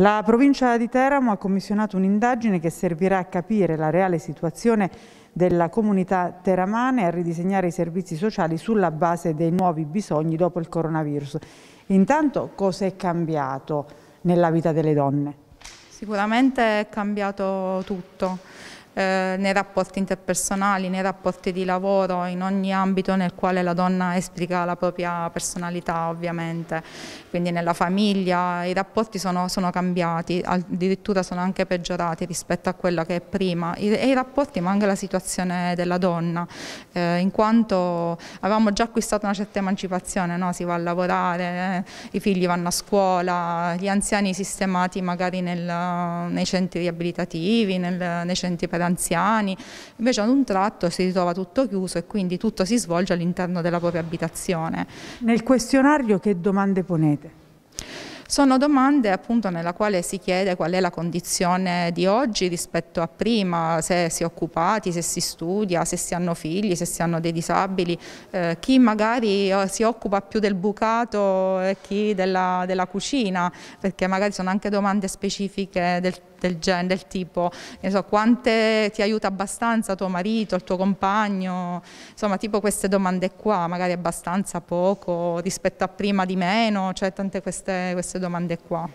La provincia di Teramo ha commissionato un'indagine che servirà a capire la reale situazione della comunità teramane e a ridisegnare i servizi sociali sulla base dei nuovi bisogni dopo il coronavirus. Intanto cosa è cambiato nella vita delle donne? Sicuramente è cambiato tutto. Eh, nei rapporti interpersonali, nei rapporti di lavoro, in ogni ambito nel quale la donna esplica la propria personalità ovviamente, quindi nella famiglia i rapporti sono, sono cambiati, addirittura sono anche peggiorati rispetto a quella che è prima, e i rapporti ma anche la situazione della donna, eh, in quanto avevamo già acquistato una certa emancipazione, no? si va a lavorare, eh, i figli vanno a scuola, gli anziani sistemati magari nel, nei centri riabilitativi, nel, nei centri per anziani, invece ad un tratto si ritrova tutto chiuso e quindi tutto si svolge all'interno della propria abitazione. Nel questionario che domande ponete? Sono domande appunto nella quale si chiede qual è la condizione di oggi rispetto a prima, se si è occupati, se si studia, se si hanno figli, se si hanno dei disabili, eh, chi magari eh, si occupa più del bucato e chi della, della cucina, perché magari sono anche domande specifiche del del, gen, del tipo so, quante ti aiuta abbastanza tuo marito, il tuo compagno, insomma tipo queste domande qua, magari abbastanza poco rispetto a prima di meno, cioè tante queste, queste queste domande qua.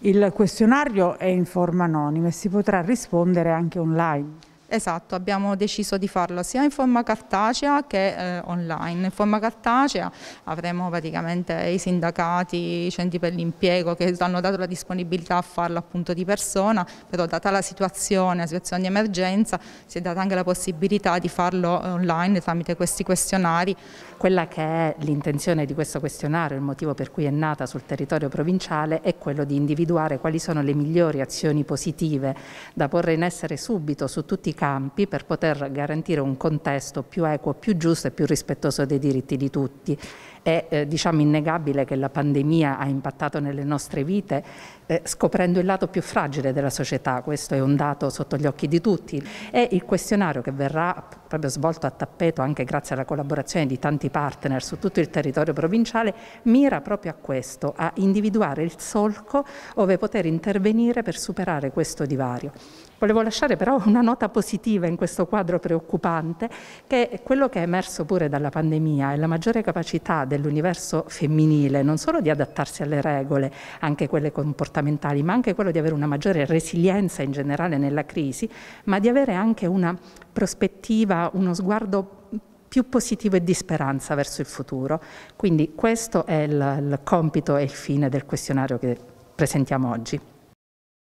Il questionario è in forma anonima e si potrà rispondere anche online. Esatto, abbiamo deciso di farlo sia in forma cartacea che eh, online. In forma cartacea avremo praticamente i sindacati, i centri per l'impiego che hanno dato la disponibilità a farlo appunto di persona, però data la situazione, la situazione di emergenza, si è data anche la possibilità di farlo eh, online tramite questi questionari. Quella che è l'intenzione di questo questionario, il motivo per cui è nata sul territorio provinciale è quello di individuare quali sono le migliori azioni positive da porre in essere subito su tutti i campi per poter garantire un contesto più equo, più giusto e più rispettoso dei diritti di tutti. È eh, diciamo innegabile che la pandemia ha impattato nelle nostre vite eh, scoprendo il lato più fragile della società, questo è un dato sotto gli occhi di tutti e il questionario che verrà proprio svolto a tappeto anche grazie alla collaborazione di tanti partner su tutto il territorio provinciale, mira proprio a questo, a individuare il solco dove poter intervenire per superare questo divario. Volevo lasciare però una nota positiva in questo quadro preoccupante, che è quello che è emerso pure dalla pandemia è la maggiore capacità dell'universo femminile non solo di adattarsi alle regole, anche quelle comportamentali, ma anche quello di avere una maggiore resilienza in generale nella crisi, ma di avere anche una prospettiva attiva uno sguardo più positivo e di speranza verso il futuro. Quindi questo è il, il compito e il fine del questionario che presentiamo oggi.